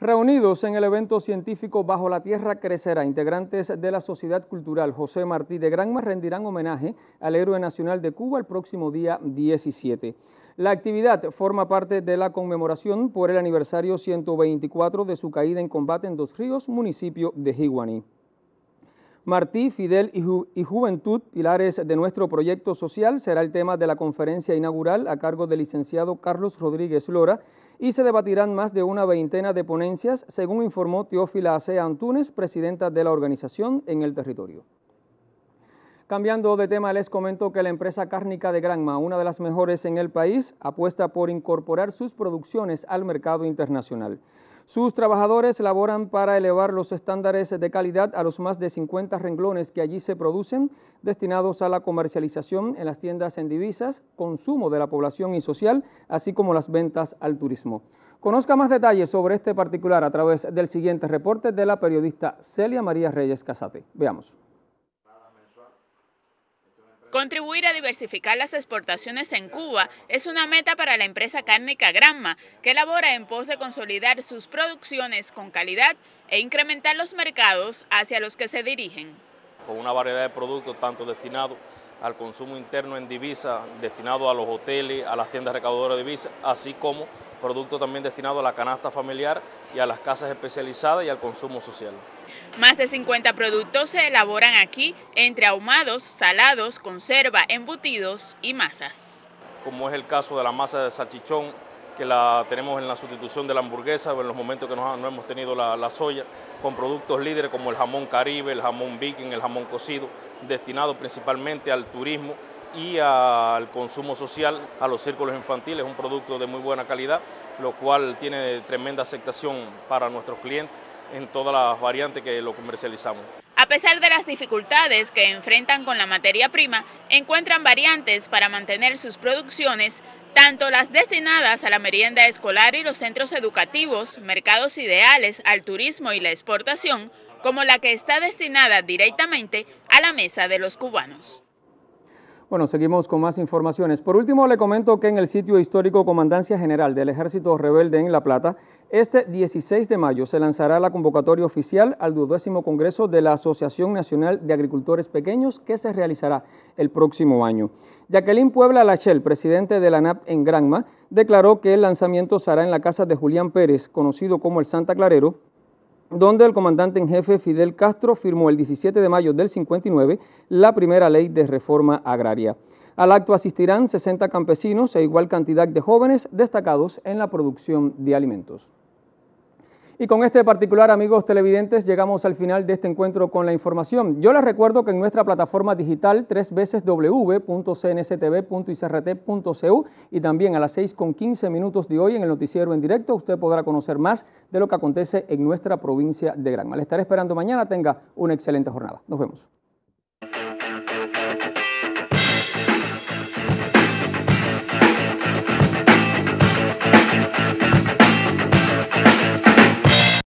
Reunidos en el evento científico Bajo la Tierra Crecerá, integrantes de la Sociedad Cultural José Martí de Granma rendirán homenaje al héroe nacional de Cuba el próximo día 17. La actividad forma parte de la conmemoración por el aniversario 124 de su caída en combate en Dos Ríos, municipio de Higuaní. Martí, Fidel y, Juventud, pilares de nuestro proyecto social, será el tema de la conferencia inaugural a cargo del licenciado Carlos Rodríguez Lora y se debatirán más de una veintena de ponencias, según informó Teófila Acea Antunes, presidenta de la organización en el territorio. Cambiando de tema, les comento que la empresa cárnica de Granma, una de las mejores en el país, apuesta por incorporar sus producciones al mercado internacional. Sus trabajadores laboran para elevar los estándares de calidad a los más de 50 renglones que allí se producen, destinados a la comercialización en las tiendas en divisas, consumo de la población y social, así como las ventas al turismo. Conozca más detalles sobre este particular a través del siguiente reporte de la periodista Celia María Reyes Casate. Veamos. Contribuir a diversificar las exportaciones en Cuba es una meta para la empresa cárnica Granma, que elabora en pos de consolidar sus producciones con calidad e incrementar los mercados hacia los que se dirigen. Con una variedad de productos, tanto destinados al consumo interno en divisa, destinados a los hoteles, a las tiendas recaudadoras de divisa, así como producto también destinado a la canasta familiar y a las casas especializadas y al consumo social. Más de 50 productos se elaboran aquí, entre ahumados, salados, conserva, embutidos y masas. Como es el caso de la masa de salchichón, que la tenemos en la sustitución de la hamburguesa en los momentos que no, hemos tenido la, la, soya, con productos líderes como el jamón caribe, el jamón viking, el jamón cocido, destinado principalmente al turismo y al consumo social, a los círculos infantiles, un producto de muy buena calidad, lo cual tiene tremenda aceptación para nuestros clientes en todas las variantes que lo comercializamos. A pesar de las dificultades que enfrentan con la materia prima, encuentran variantes para mantener sus producciones, tanto las destinadas a la merienda escolar y los centros educativos, mercados ideales, al turismo y la exportación, como la que está destinada directamente a la mesa de los cubanos. Bueno, seguimos con más informaciones. Por último, le comento que en el sitio histórico Comandancia General del Ejército Rebelde en La Plata, este 16 de mayo se lanzará la convocatoria oficial al duodécimo Congreso de la Asociación Nacional de Agricultores Pequeños que se realizará el próximo año. Jacqueline Puebla Lachel, presidente de la NAP en Granma, declaró que el lanzamiento se hará en la casa de Julián Pérez, conocido como el Santa Clarero, donde el comandante en jefe Fidel Castro firmó el 17 de mayo del 59 la primera ley de reforma agraria. Al acto asistirán 60 campesinos e igual cantidad de jóvenes destacados en la producción de alimentos. Y con este particular, amigos televidentes, llegamos al final de este encuentro con la información. Yo les recuerdo que en nuestra plataforma digital, tres veces www.cnstv.icrt.cu y también a las 6 con 15 minutos de hoy en el noticiero en directo, usted podrá conocer más de lo que acontece en nuestra provincia de Granma. Le estaré esperando mañana. Tenga una excelente jornada. Nos vemos.